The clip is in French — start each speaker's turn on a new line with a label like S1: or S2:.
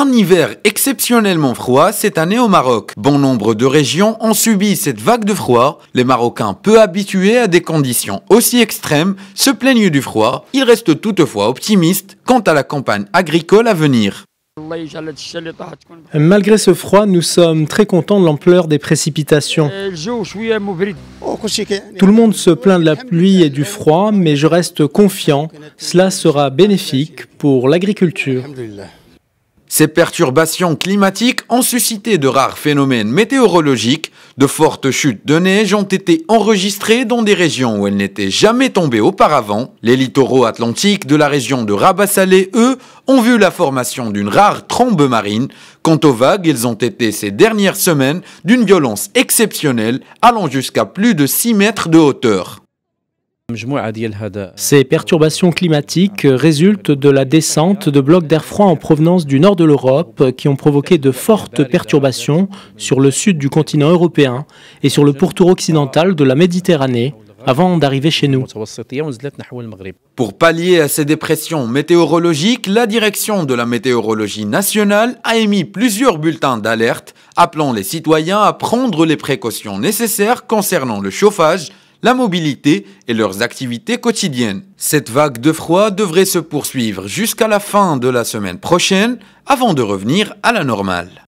S1: un hiver exceptionnellement froid cette année au Maroc. Bon nombre de régions ont subi cette vague de froid. Les Marocains, peu habitués à des conditions aussi extrêmes, se plaignent du froid. Ils restent toutefois optimistes quant à la campagne agricole à venir.
S2: Malgré ce froid, nous sommes très contents de l'ampleur des précipitations. Tout le monde se plaint de la pluie et du froid, mais je reste confiant. Cela sera bénéfique pour l'agriculture.
S1: Ces perturbations climatiques ont suscité de rares phénomènes météorologiques. De fortes chutes de neige ont été enregistrées dans des régions où elles n'étaient jamais tombées auparavant. Les littoraux atlantiques de la région de Rabat-Salé, eux, ont vu la formation d'une rare trombe marine. Quant aux vagues, elles ont été ces dernières semaines d'une violence exceptionnelle allant jusqu'à plus de 6 mètres de hauteur.
S2: Ces perturbations climatiques résultent de la descente de blocs d'air froid en provenance du nord de l'Europe qui ont provoqué de fortes perturbations sur le sud du continent européen et sur le pourtour occidental de la Méditerranée avant d'arriver chez nous.
S1: Pour pallier à ces dépressions météorologiques, la direction de la météorologie nationale a émis plusieurs bulletins d'alerte appelant les citoyens à prendre les précautions nécessaires concernant le chauffage, la mobilité et leurs activités quotidiennes. Cette vague de froid devrait se poursuivre jusqu'à la fin de la semaine prochaine avant de revenir à la normale.